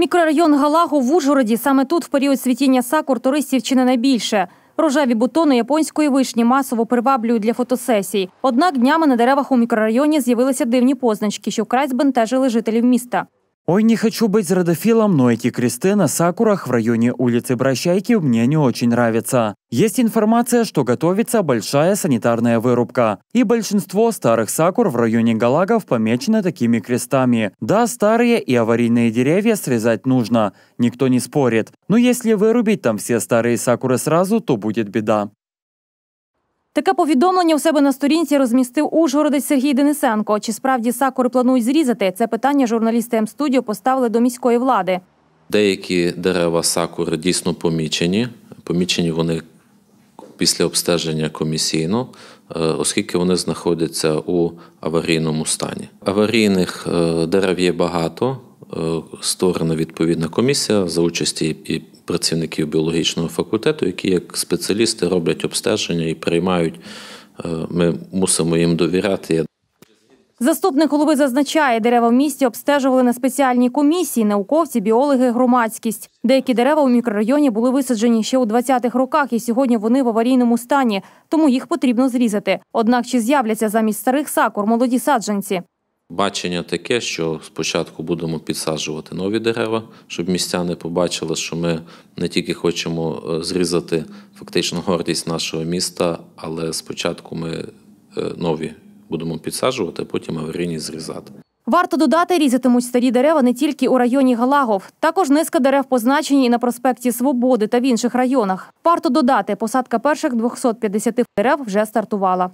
Мікрорайон Галаго в Ужгороді саме тут в період світіння сакур туристів чи не найбільше. Рожеві бутони японської вишні масово приваблюють для фотосесій. Однак днями на деревах у мікрорайоні з'явилися дивні позначки, що вкрай збентежили жителів міста. Ой, не хочу быть родофилом, но эти кресты на сакурах в районе улицы Бращайки мне не очень нравятся. Есть информация, что готовится большая санитарная вырубка, и большинство старых сакур в районе Галагов помечены такими крестами. Да, старые и аварийные деревья срезать нужно, никто не спорит, но если вырубить там все старые сакуры сразу, то будет беда. Таке повідомлення у себе на сторінці розмістив Ужгородець Сергій Денисенко. Чи справді сакури планують зрізати? Це питання журналісти М-студіо поставили до міської влади. Деякі дерева сакури дійсно помічені. Помічені вони після обстеження комісійно, е, оскільки вони знаходяться у аварійному стані. Аварійних е, дерев є багато. Е, створена відповідна комісія за участі і працівників біологічного факультету, які як спеціалісти роблять обстеження і приймають. Е, ми мусимо їм довіряти. Заступник голови зазначає, дерева в місті обстежували на спеціальній комісії науковці, біологи, громадськість. Деякі дерева у мікрорайоні були висаджені ще у 20-х роках, і сьогодні вони в аварійному стані, тому їх потрібно зрізати. Однак чи з'являться замість старих сакур молоді саджанці? Бачення таке, що спочатку будемо підсаджувати нові дерева, щоб містяни побачили, що ми не тільки хочемо е, зрізати фактично гордість нашого міста, але спочатку ми е, нові будемо підсаджувати, потім аварійні зрізати. Варто додати, різатимуть старі дерева не тільки у районі Галагов. Також низка дерев позначені і на проспекті Свободи та в інших районах. Варто додати, посадка перших 250 дерев вже стартувала.